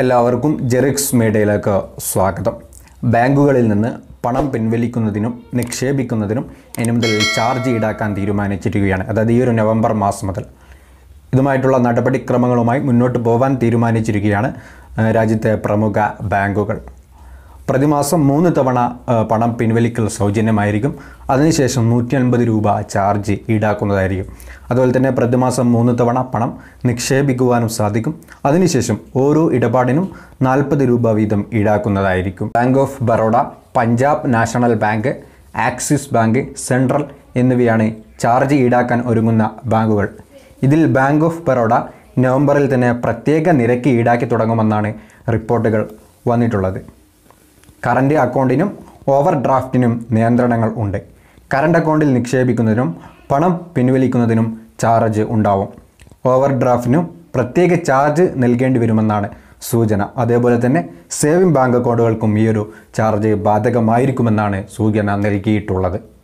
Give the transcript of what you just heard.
എല്ലാവർക്കും ജെറിക്സ് മീഡിയയിലേക്ക് സ്വാഗതം ബാങ്കുകളിൽ നിന്ന് പണം പിൻവലിക്കുന്നതിനും നിക്ഷേപിക്കുന്നതിനും ഇനി മുതൽ ചാർജ് ഈടാക്കാൻ തീരുമാനിച്ചിരിക്കുകയാണ് അതായത് ഈ ഒരു നവംബർ മാസം മുതൽ ഇതുമായിട്ടുള്ള നടപടിക്രമങ്ങളുമായി മുന്നോട്ട് പോകാൻ തീരുമാനിച്ചിരിക്കുകയാണ് രാജ്യത്തെ പ്രമുഖ ബാങ്കുകൾ പ്രതിമാസം മൂന്ന് തവണ പണം പിൻവലിക്കൽ സൗജന്യമായിരിക്കും അതിനുശേഷം നൂറ്റി അൻപത് രൂപ ചാർജ് ഈടാക്കുന്നതായിരിക്കും അതുപോലെ തന്നെ പ്രതിമാസം മൂന്ന് തവണ പണം നിക്ഷേപിക്കുവാനും സാധിക്കും അതിനുശേഷം ഓരോ ഇടപാടിനും നാൽപ്പത് രൂപ വീതം ഈടാക്കുന്നതായിരിക്കും Bank of Baroda Punjab National Bank Axis Bank Central എന്നിവയാണ് ചാർജ് ഈടാക്കാൻ ഒരുങ്ങുന്ന ബാങ്കുകൾ ഇതിൽ ബാങ്ക് ഓഫ് ബറോഡ നവംബറിൽ തന്നെ പ്രത്യേക നിരക്ക് ഈടാക്കി തുടങ്ങുമെന്നാണ് റിപ്പോർട്ടുകൾ വന്നിട്ടുള്ളത് കറൻറ്റ് അക്കൗണ്ടിനും ഓവർ ഡ്രാഫ്റ്റിനും നിയന്ത്രണങ്ങൾ ഉണ്ട് കറണ്ട് അക്കൗണ്ടിൽ നിക്ഷേപിക്കുന്നതിനും പണം പിൻവലിക്കുന്നതിനും ചാർജ് ഉണ്ടാവും ഓവർ ഡ്രാഫ്റ്റിനും പ്രത്യേക ചാർജ് നൽകേണ്ടി വരുമെന്നാണ് സൂചന അതേപോലെ തന്നെ സേവിംഗ് ബാങ്ക് അക്കൗണ്ടുകൾക്കും ഈ ഒരു ചാർജ് ബാധകമായിരിക്കുമെന്നാണ് സൂചന നൽകിയിട്ടുള്ളത്